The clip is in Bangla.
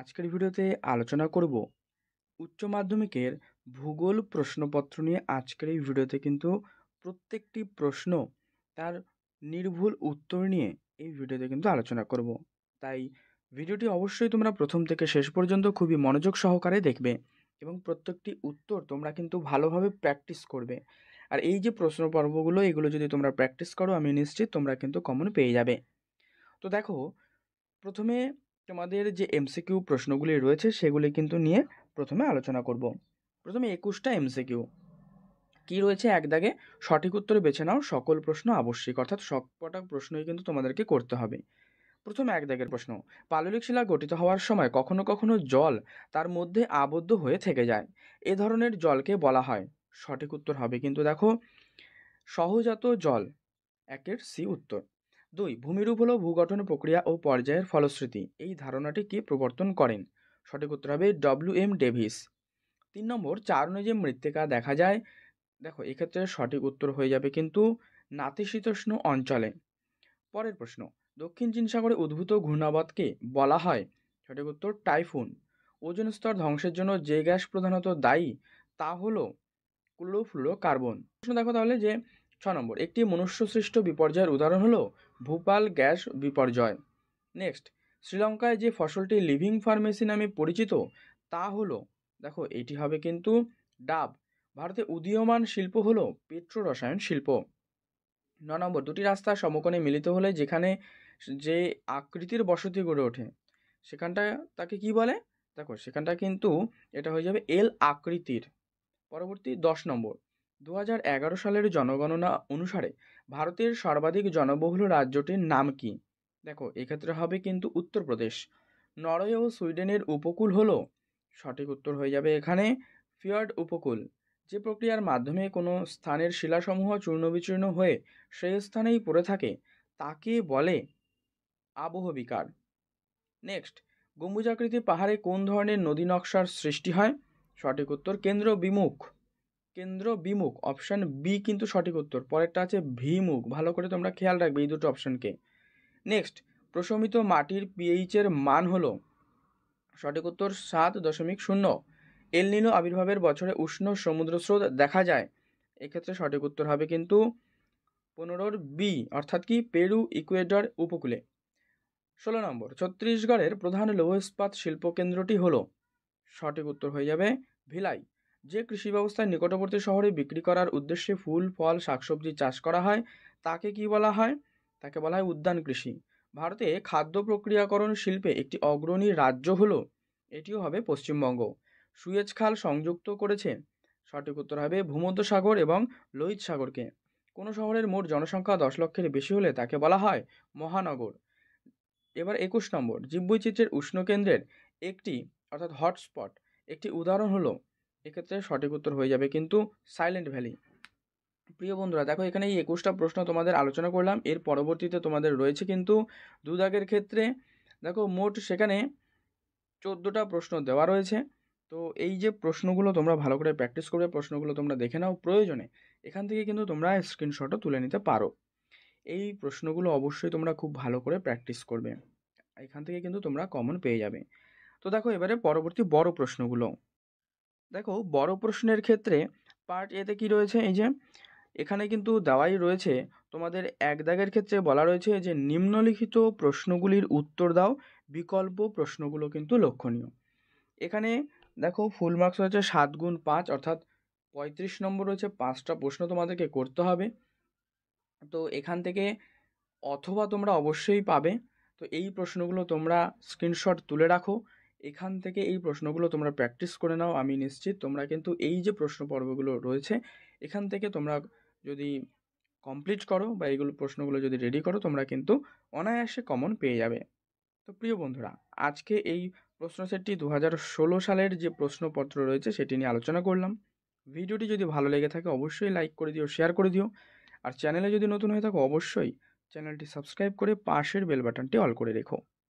আজকের ভিডিওতে আলোচনা করব উচ্চ মাধ্যমিকের ভূগোল প্রশ্নপত্র নিয়ে আজকের এই ভিডিওতে কিন্তু প্রত্যেকটি প্রশ্ন তার নির্ভুল উত্তর নিয়ে এই ভিডিওতে কিন্তু আলোচনা করব তাই ভিডিওটি অবশ্যই তোমরা প্রথম থেকে শেষ পর্যন্ত খুবই মনোযোগ সহকারে দেখবে এবং প্রত্যেকটি উত্তর তোমরা কিন্তু ভালোভাবে প্র্যাকটিস করবে আর এই যে প্রশ্ন পর্বগুলো এগুলো যদি তোমরা প্র্যাকটিস করো আমি নিশ্চিত তোমরা কিন্তু কমন পেয়ে যাবে তো দেখো প্রথমে তোমাদের যে এমসিকিউ প্রশ্নগুলি রয়েছে সেগুলি কিন্তু নিয়ে প্রথমে আলোচনা করব প্রথমে একুশটা এমসিকিউ কি রয়েছে এক দাগে সঠিক উত্তর বেছে নাও সকল প্রশ্ন আবশ্যিক অর্থাৎ সবকটা প্রশ্নই কিন্তু তোমাদেরকে করতে হবে প্রথম এক দাগের প্রশ্ন পাললিক শিলা গঠিত হওয়ার সময় কখনো কখনো জল তার মধ্যে আবদ্ধ হয়ে থেকে যায় এ ধরনের জলকে বলা হয় সঠিক উত্তর হবে কিন্তু দেখো সহজাত জল একের সি উত্তর দুই ভূমিরূপ হল ভূগঠন প্রক্রিয়া ও পর্যায়ের ফলশ্রুতি এই ধারণাটি কে প্রবর্তন করেন সঠিক উত্তর হবে ডব্লিউ এম ডেভিস তিন নম্বর চার যে মৃত্তিকা দেখা যায় দেখো এক্ষেত্রে সঠিক উত্তর হয়ে যাবে কিন্তু নাতিশীতোষ্ণ অঞ্চলে পরের প্রশ্ন দক্ষিণ চীন সাগরে উদ্ভূত ঘূর্ণাবাদকে বলা হয় সঠিক উত্তর টাইফুন ওজন স্তর ধ্বংসের জন্য যে গ্যাস প্রধানত দায়ী তা হলো ক্লোরোফ্লুরো কার্বন প্রশ্ন দেখো তাহলে যে ছ নম্বর একটি মনুষ্যসৃষ্ট বিপর্যয়ের উদাহরণ হলো ভূপাল গ্যাস বিপর্যয় নেক্সট শ্রীলঙ্কায় যে ফসলটি লিভিং ফার্মেসি নামে পরিচিত তা হলো দেখো এটি হবে কিন্তু ডাব ভারতে উদীয়মান শিল্প হলো পেট্রো রসায়ন শিল্প ন নম্বর দুটি রাস্তা সমকোণে মিলিত হলে যেখানে যে আকৃতির বসতি গড়ে ওঠে সেখানটা তাকে কি বলে দেখো সেখানটা কিন্তু এটা হয়ে যাবে এল আকৃতির পরবর্তী দশ নম্বর দু সালের জনগণনা অনুসারে ভারতের সর্বাধিক জনবহুল রাজ্যটির নাম কি দেখো এক্ষেত্রে হবে কিন্তু উত্তরপ্রদেশ নরওয়ে ও সুইডেনের উপকূল হল সঠিক উত্তর হয়ে যাবে এখানে ফিয়ার্ড উপকূল যে প্রক্রিয়ার মাধ্যমে কোনো স্থানের শিলাসমূহ চূর্ণবিচূর্ণ হয়ে সেই স্থানেই পড়ে থাকে তাকে বলে আবহবিকার নেক্সট গম্বুজাকৃতি পাহাড়ে কোন ধরনের নদী নকশার সৃষ্টি হয় সঠিক উত্তর কেন্দ্র বিমুখ কেন্দ্র বিমুখ অপশান বি কিন্তু সঠিক উত্তর পরেরটা আছে ভিমুখ ভালো করে তোমরা খেয়াল রাখবে এই দুটো অপশানকে নেক্সট প্রশমিত মাটির পিএইচের মান হলো সঠিক উত্তর সাত দশমিক শূন্য এল নিনো আবির্ভাবের বছরে উষ্ণ সমুদ্র স্রোত দেখা যায় এক্ষেত্রে সঠিক উত্তর হবে কিন্তু পনেরোর বি অর্থাৎ কি পেরু ইকুয়েডর উপকূলে ষোলো নম্বর ছত্তিশগড়ের প্রধান লৌহ ইস্পাত কেন্দ্রটি হলো সঠিক উত্তর হয়ে যাবে ভিলাই যে কৃষি ব্যবস্থায় নিকটবর্তী শহরে বিক্রি করার উদ্দেশ্যে ফুল ফল শাকসবজি চাষ করা হয় তাকে কি বলা হয় তাকে বলা হয় উদ্যান কৃষি ভারতে খাদ্য প্রক্রিয়াকরণ শিল্পে একটি অগ্রণী রাজ্য হল এটিও হবে পশ্চিমবঙ্গ সুয়েজ খাল সংযুক্ত করেছে সঠিক উত্তর হবে ভূমধ্যসাগর এবং লোহিত সাগরকে কোনো শহরের মোট জনসংখ্যা দশ লক্ষের বেশি হলে তাকে বলা হয় মহানগর এবার একুশ নম্বর জীববৈচিত্র্যের উষ্ণ কেন্দ্রের একটি অর্থাৎ হটস্পট একটি উদাহরণ হলো এক্ষেত্রে সঠিক উত্তর হয়ে যাবে কিন্তু সাইলেন্ট ভ্যালি প্রিয় বন্ধুরা দেখো এখানে এই একুশটা প্রশ্ন তোমাদের আলোচনা করলাম এর পরবর্তীতে তোমাদের রয়েছে কিন্তু দুদাগের ক্ষেত্রে দেখো মোট সেখানে চোদ্দোটা প্রশ্ন দেওয়া রয়েছে তো এই যে প্রশ্নগুলো তোমরা ভালো করে প্র্যাকটিস করবে প্রশ্নগুলো তোমরা দেখে নাও প্রয়োজনে এখান থেকে কিন্তু তোমরা স্ক্রিনশটও তুলে নিতে পারো এই প্রশ্নগুলো অবশ্যই তোমরা খুব ভালো করে প্র্যাকটিস করবে এখান থেকে কিন্তু তোমরা কমন পেয়ে যাবে তো দেখো এবারে পরবর্তী বড় প্রশ্নগুলো দেখো বড় প্রশ্নের ক্ষেত্রে পার্ট এতে কি রয়েছে এই যে এখানে কিন্তু দেওয়াই রয়েছে তোমাদের এক দাগের ক্ষেত্রে বলা রয়েছে যে নিম্নলিখিত প্রশ্নগুলির উত্তর দাও বিকল্প প্রশ্নগুলো কিন্তু লক্ষণীয় এখানে দেখো ফুল মার্কস রয়েছে সাত গুণ পাঁচ অর্থাৎ পঁয়ত্রিশ নম্বর রয়েছে পাঁচটা প্রশ্ন তোমাদেরকে করতে হবে তো এখান থেকে অথবা তোমরা অবশ্যই পাবে তো এই প্রশ্নগুলো তোমরা স্ক্রিনশট তুলে রাখো এখান থেকে এই প্রশ্নগুলো তোমরা প্র্যাকটিস করে নাও আমি নিশ্চিত তোমরা কিন্তু এই যে প্রশ্ন পর্বগুলো রয়েছে এখান থেকে তোমরা যদি কমপ্লিট করো বা এইগুলো প্রশ্নগুলো যদি রেডি করো তোমরা কিন্তু অনায়াসে কমন পেয়ে যাবে তো প্রিয় বন্ধুরা আজকে এই প্রশ্ন সেটটি দু সালের যে প্রশ্নপত্র রয়েছে সেটি নিয়ে আলোচনা করলাম ভিডিওটি যদি ভালো লেগে থাকে অবশ্যই লাইক করে দিও শেয়ার করে দিও আর চ্যানেলে যদি নতুন হয়ে থাকো অবশ্যই চ্যানেলটি সাবস্ক্রাইব করে পাশের বেল বাটনটি অল করে রেখো